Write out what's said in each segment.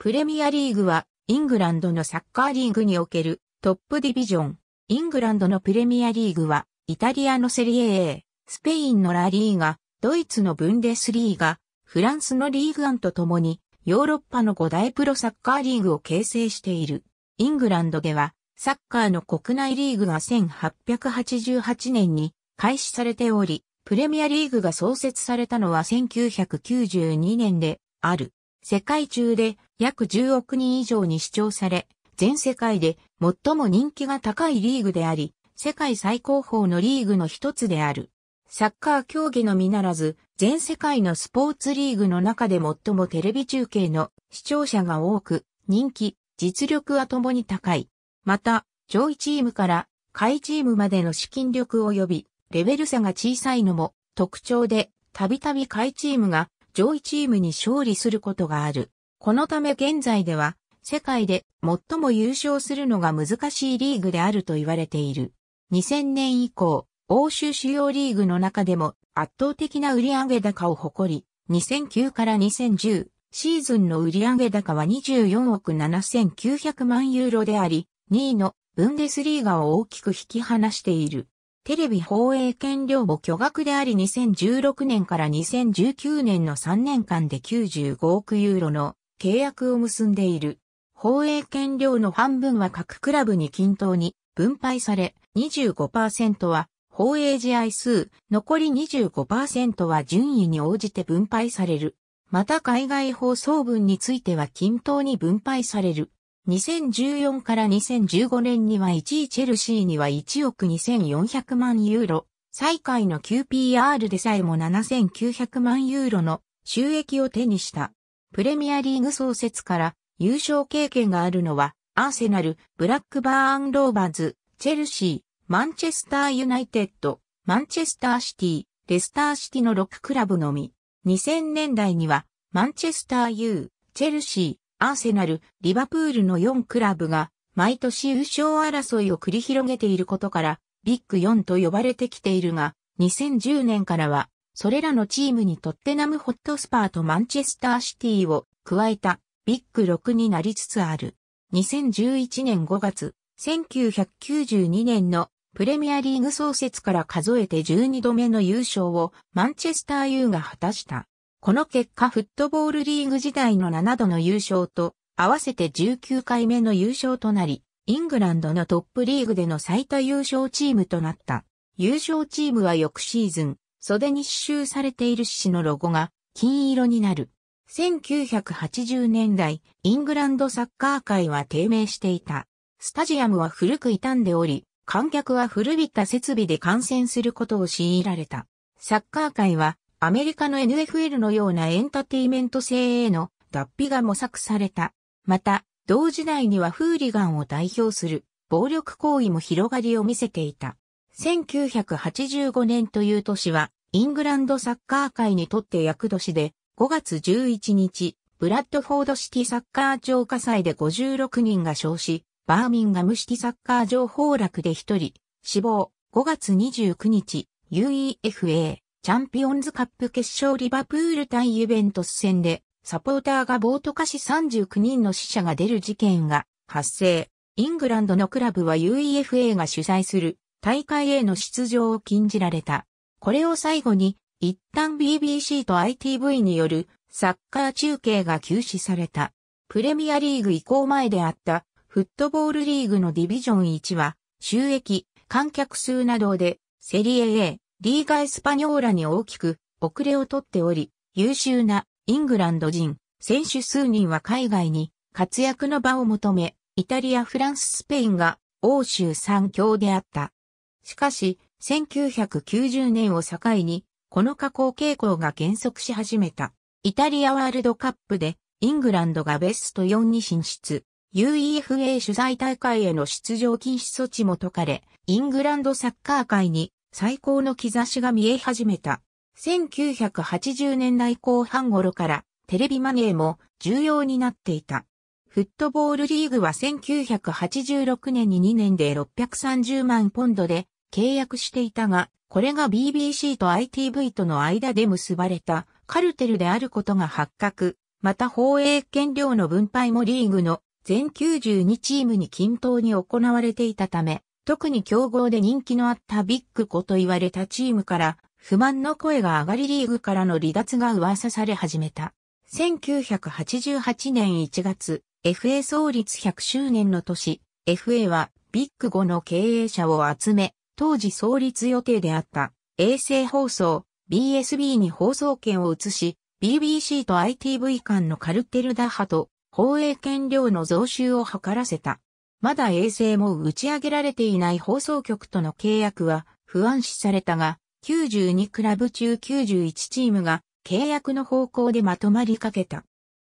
プレミアリーグは、イングランドのサッカーリーグにおけるトップディビジョン。イングランドのプレミアリーグは、イタリアのセリエ A、スペインのラリーガ、ドイツのブンデスリーガ、フランスのリーグアンとともに、ヨーロッパの5大プロサッカーリーグを形成している。イングランドでは、サッカーの国内リーグが1888年に開始されており、プレミアリーグが創設されたのは1992年である。世界中で約10億人以上に視聴され、全世界で最も人気が高いリーグであり、世界最高峰のリーグの一つである。サッカー競技のみならず、全世界のスポーツリーグの中で最もテレビ中継の視聴者が多く、人気、実力はともに高い。また、上位チームから下位チームまでの資金力及び、レベル差が小さいのも特徴で、たびたび下位チームが上位チームに勝利することがある。このため現在では世界で最も優勝するのが難しいリーグであると言われている。2000年以降、欧州主要リーグの中でも圧倒的な売上高を誇り、2009から2010シーズンの売上高は24億7900万ユーロであり、2位のブンデスリーガを大きく引き離している。テレビ放映権料も巨額であり2016年から2019年の3年間で95億ユーロの契約を結んでいる。放映権料の半分は各クラブに均等に分配され、25%は放映試合数、残り25%は順位に応じて分配される。また海外放送分については均等に分配される。2014から2015年には1位チェルシーには1億2400万ユーロ、最下位の QPR でさえも7900万ユーロの収益を手にした。プレミアリーグ創設から優勝経験があるのは、アーセナル、ブラックバーンローバーズ、チェルシー、マンチェスターユナイテッド、マンチェスターシティ、レスターシティの6クラブのみ。2000年代には、マンチェスター U、チェルシー、アーセナル、リバプールの4クラブが毎年優勝争いを繰り広げていることからビッグ4と呼ばれてきているが、2010年からはそれらのチームにトッテナムホットスパーとマンチェスターシティを加えたビッグ6になりつつある。2011年5月、1992年のプレミアリーグ創設から数えて12度目の優勝をマンチェスター U が果たした。この結果フットボールリーグ時代の7度の優勝と合わせて19回目の優勝となり、イングランドのトップリーグでの最多優勝チームとなった。優勝チームは翌シーズン、袖に刺繍されている獅子のロゴが金色になる。1980年代、イングランドサッカー界は低迷していた。スタジアムは古く傷んでおり、観客は古びた設備で観戦することを強いられた。サッカー界はアメリカの NFL のようなエンターテイメント性への脱皮が模索された。また、同時代にはフーリガンを代表する暴力行為も広がりを見せていた。1985年という年は、イングランドサッカー界にとって役年で、5月11日、ブラッドフォードシティサッカー場火災で56人が焼死、バーミンガムシティサッカー場崩落で1人、死亡、5月29日、UEFA チャンピオンズカップ決勝リバプール対ユベントス戦で、サポーターが暴徒化し39人の死者が出る事件が発生。イングランドのクラブは UEFA が主催する大会への出場を禁じられた。これを最後に、一旦 BBC と ITV によるサッカー中継が休止された。プレミアリーグ移行前であったフットボールリーグのディビジョン1は収益、観客数などでセリエ A、リーガ・エスパニョーラに大きく遅れをとっており、優秀なイングランド人、選手数人は海外に活躍の場を求め、イタリア、フランス、スペインが欧州三強であった。しかし、1990年を境に、この下降傾向が減速し始めた。イタリアワールドカップで、イングランドがベスト4に進出。UEFA 取材大会への出場禁止措置も解かれ、イングランドサッカー界に最高の兆しが見え始めた。1980年代後半頃からテレビマネーも重要になっていた。フットボールリーグは1986年に2年で630万ポンドで契約していたが、これが BBC と ITV との間で結ばれたカルテルであることが発覚。また放映権料の分配もリーグの全92チームに均等に行われていたため、特に強豪で人気のあったビッグ5と言われたチームから不満の声が上がりリーグからの離脱が噂され始めた。1988年1月、FA 創立100周年の年、FA はビッグ5の経営者を集め、当時創立予定であった衛星放送 BSB に放送権を移し、BBC と ITV 間のカルテル打破と放映権料の増収を図らせた。まだ衛星も打ち上げられていない放送局との契約は不安視されたが、92クラブ中91チームが契約の方向でまとまりかけた。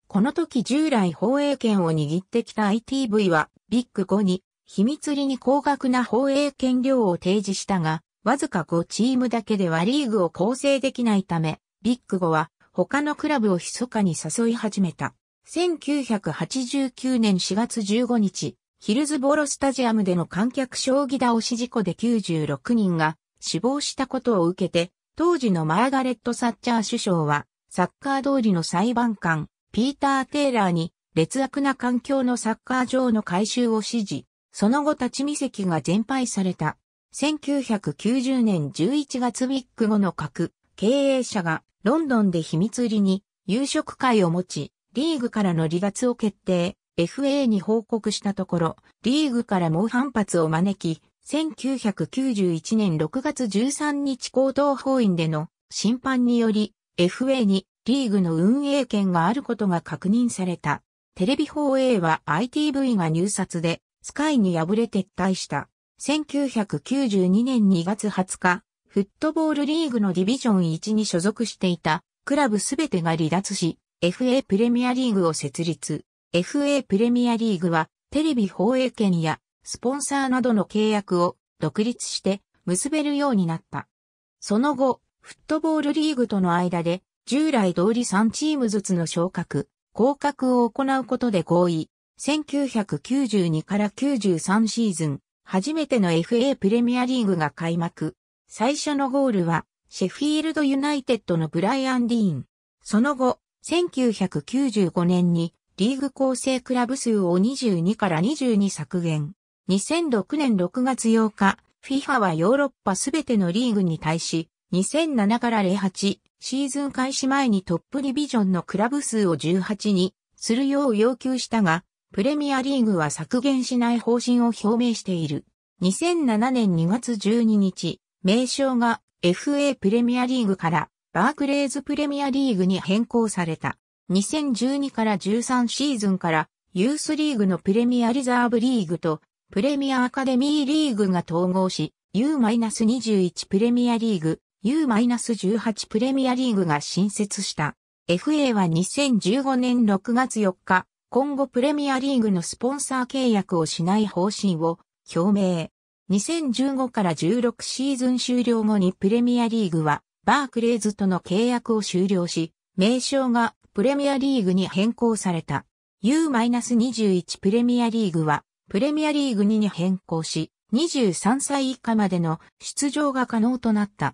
この時従来放映権を握ってきた ITV はビッグ5に秘密裏に高額な放映権料を提示したが、わずか5チームだけではリーグを構成できないため、ビッグ5は他のクラブを密かに誘い始めた。1989年4月15日、ヒルズボロスタジアムでの観客将棋倒し事故で96人が死亡したことを受けて、当時のマーガレット・サッチャー首相は、サッカー通りの裁判官、ピーター・テイラーに、劣悪な環境のサッカー場の改修を指示、その後立ち見席が全廃された。1990年11月ビッグ後の核、経営者がロンドンで秘密裏に夕食会を持ち、リーグからの離脱を決定。FA に報告したところ、リーグから猛反発を招き、1991年6月13日行動法院での審判により、FA にリーグの運営権があることが確認された。テレビ放映は ITV が入札で、スカイに敗れ撤退した。1992年2月20日、フットボールリーグのディビジョン1に所属していたクラブすべてが離脱し、FA プレミアリーグを設立。FA プレミアリーグはテレビ放映権やスポンサーなどの契約を独立して結べるようになった。その後、フットボールリーグとの間で従来通り3チームずつの昇格、降格を行うことで合意。1992から93シーズン、初めての FA プレミアリーグが開幕。最初のゴールは、シェフィールドユナイテッドのブライアン・ディーン。その後、1995年にリーグ構成クラブ数を22から22削減。2006年6月8日、FIFA はヨーロッパすべてのリーグに対し、2007から08シーズン開始前にトップリビジョンのクラブ数を18にするよう要求したが、プレミアリーグは削減しない方針を表明している。2007年2月12日、名称が FA プレミアリーグからバークレーズプレミアリーグに変更された。2012から13シーズンからユースリーグのプレミアリザーブリーグとプレミアアカデミーリーグが統合し U-21 プレミアリーグ、U-18 プレミアリーグが新設した。FA は2015年6月4日、今後プレミアリーグのスポンサー契約をしない方針を表明。2015から16シーズン終了後にプレミアリーグはバークレーズとの契約を終了し、名称がプレミアリーグに変更された。U-21 プレミアリーグは、プレミアリーグ2に変更し、23歳以下までの出場が可能となった。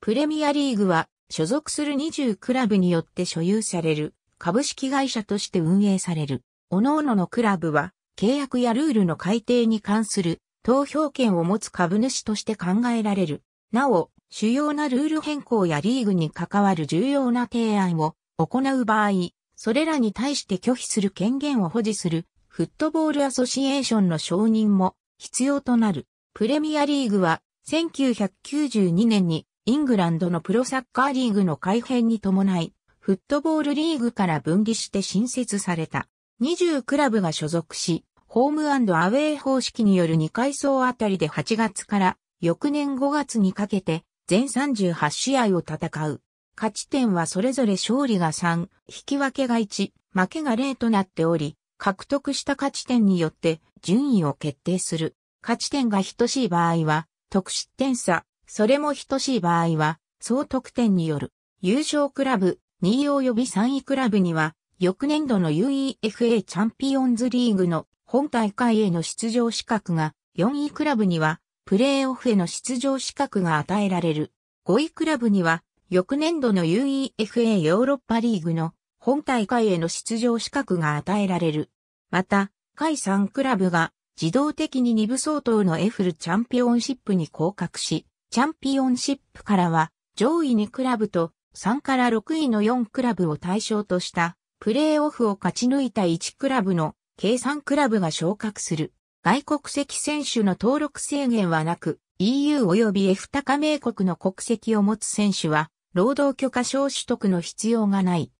プレミアリーグは、所属する20クラブによって所有される、株式会社として運営される。各々のクラブは、契約やルールの改定に関する投票権を持つ株主として考えられる。なお、主要なルール変更やリーグに関わる重要な提案を行う場合、それらに対して拒否する権限を保持するフットボールアソシエーションの承認も必要となる。プレミアリーグは1992年にイングランドのプロサッカーリーグの改編に伴い、フットボールリーグから分離して新設された。20クラブが所属し、ホームアウェイ方式による2階層あたりで8月から翌年5月にかけて全38試合を戦う。勝ち点はそれぞれ勝利が3、引き分けが1、負けが0となっており、獲得した勝ち点によって順位を決定する。勝ち点が等しい場合は、得失点差、それも等しい場合は、総得点による。優勝クラブ、2位及び3位クラブには、翌年度の UEFA チャンピオンズリーグの本大会への出場資格が、4位クラブには、プレーオフへの出場資格が与えられる。5位クラブには、翌年度の UEFA ヨーロッパリーグの本大会への出場資格が与えられる。また、海位3クラブが自動的に2部相当のエフルチャンピオンシップに降格し、チャンピオンシップからは上位2クラブと3から6位の4クラブを対象としたプレーオフを勝ち抜いた1クラブの計3クラブが昇格する。外国籍選手の登録制限はなく、EU 及び f 高名加盟国の国籍を持つ選手は労働許可証取得の必要がない。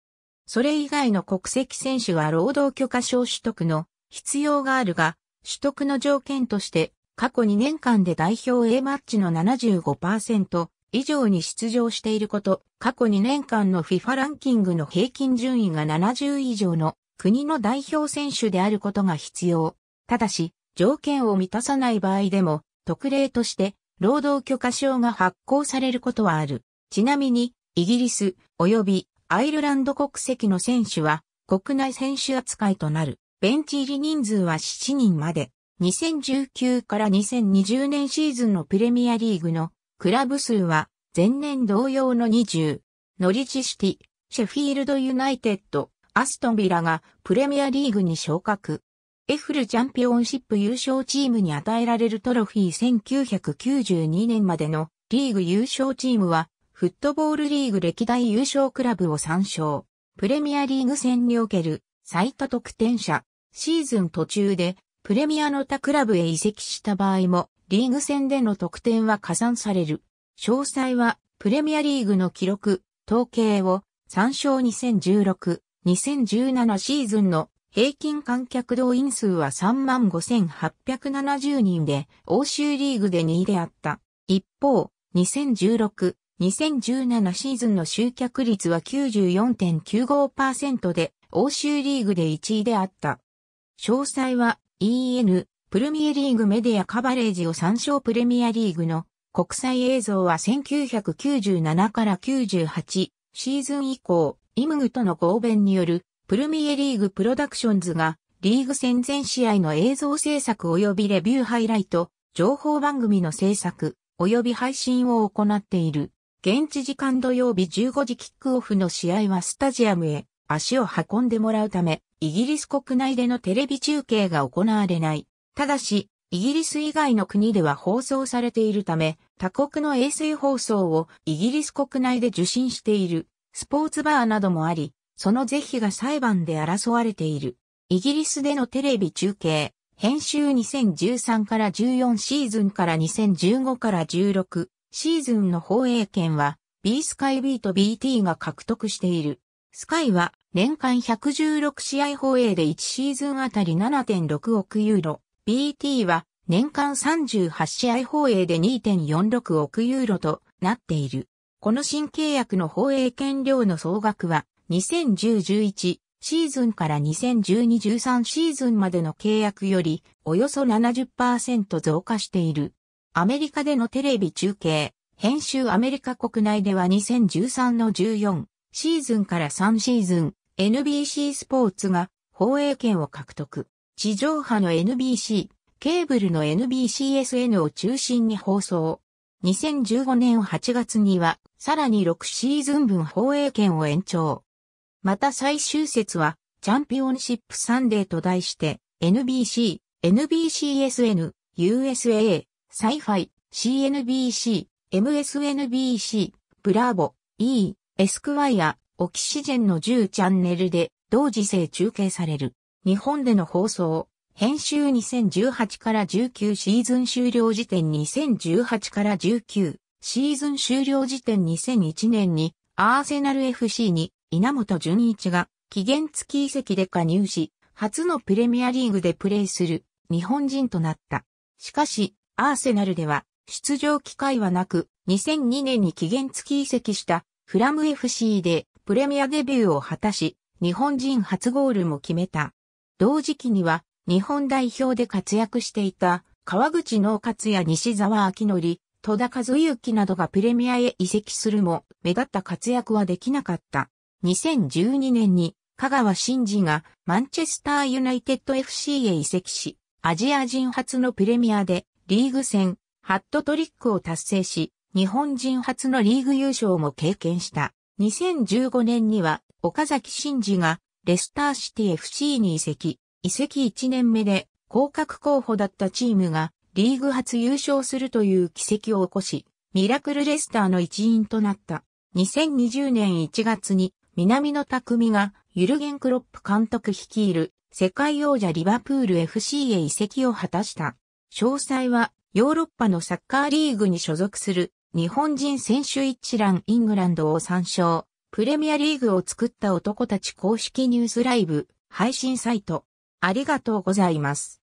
それ以外の国籍選手は労働許可証取得の必要があるが、取得の条件として過去2年間で代表 A マッチの75%以上に出場していること、過去2年間の FIFA ランキングの平均順位が70以上の国の代表選手であることが必要。ただし、条件を満たさない場合でも、特例として、労働許可証が発行されることはある。ちなみに、イギリス及びアイルランド国籍の選手は国内選手扱いとなる。ベンチ入り人数は7人まで。2019から2020年シーズンのプレミアリーグのクラブ数は前年同様の20。ノリチシティ、シェフィールドユナイテッド、アストンビラがプレミアリーグに昇格。エフルチャンピオンシップ優勝チームに与えられるトロフィー1992年までのリーグ優勝チームはフットボールリーグ歴代優勝クラブを参照。プレミアリーグ戦における最多得点者。シーズン途中でプレミアの他クラブへ移籍した場合もリーグ戦での得点は加算される。詳細はプレミアリーグの記録、統計を参照2016、2017シーズンの平均観客動員数は35,870人で、欧州リーグで2位であった。一方、2016、2017シーズンの集客率は94.95%で、欧州リーグで1位であった。詳細は EN、プルミエリーグメディアカバレージを参照プレミアリーグの国際映像は1997から98シーズン以降、イムグとの合弁によるプルミエリーグプロダクションズがリーグ戦前試合の映像制作及びレビューハイライト、情報番組の制作及び配信を行っている。現地時間土曜日15時キックオフの試合はスタジアムへ足を運んでもらうため、イギリス国内でのテレビ中継が行われない。ただし、イギリス以外の国では放送されているため、他国の衛星放送をイギリス国内で受信しているスポーツバーなどもあり、その是非が裁判で争われている。イギリスでのテレビ中継、編集2013から14シーズンから2015から16、シーズンの放映権は B スカイ B と BT が獲得している。スカイは年間116試合放映で1シーズンあたり7.6億ユーロ。BT は年間38試合放映で2.46億ユーロとなっている。この新契約の放映権料の総額は2010-11シーズンから2012-13シーズンまでの契約よりおよそ70%増加している。アメリカでのテレビ中継、編集アメリカ国内では2013の14シーズンから3シーズン、NBC スポーツが放映権を獲得。地上波の NBC、ケーブルの NBCSN を中心に放送。2015年8月には、さらに6シーズン分放映権を延長。また最終節は、チャンピオンシップサンデーと題して、NBC、NBCSN、USA、サイファイ、CNBC、MSNBC、ブラーボ、E、エスクワイア、オキシジェンの10チャンネルで同時性中継される。日本での放送、編集2018から19シーズン終了時点2018から19シーズン終了時点2001年にアーセナル FC に稲本純一が期限付き移籍で加入し、初のプレミアリーグでプレーする日本人となった。しかし、アーセナルでは出場機会はなく、2002年に期限付き移籍したフラム FC でプレミアデビューを果たし、日本人初ゴールも決めた。同時期には日本代表で活躍していた川口農活や西沢明則、戸田和幸などがプレミアへ移籍するも目立った活躍はできなかった。2012年に香川真司がマンチェスターユナイテッド FC へ移籍し、アジア人初のプレミアでリーグ戦、ハットトリックを達成し、日本人初のリーグ優勝も経験した。2015年には、岡崎慎司が、レスターシティ FC に移籍。移籍1年目で、降格候補だったチームが、リーグ初優勝するという奇跡を起こし、ミラクルレスターの一員となった。2020年1月に、南野匠が、ユルゲン・クロップ監督率いる、世界王者リバプール FC へ移籍を果たした。詳細はヨーロッパのサッカーリーグに所属する日本人選手一覧イングランドを参照。プレミアリーグを作った男たち公式ニュースライブ配信サイト。ありがとうございます。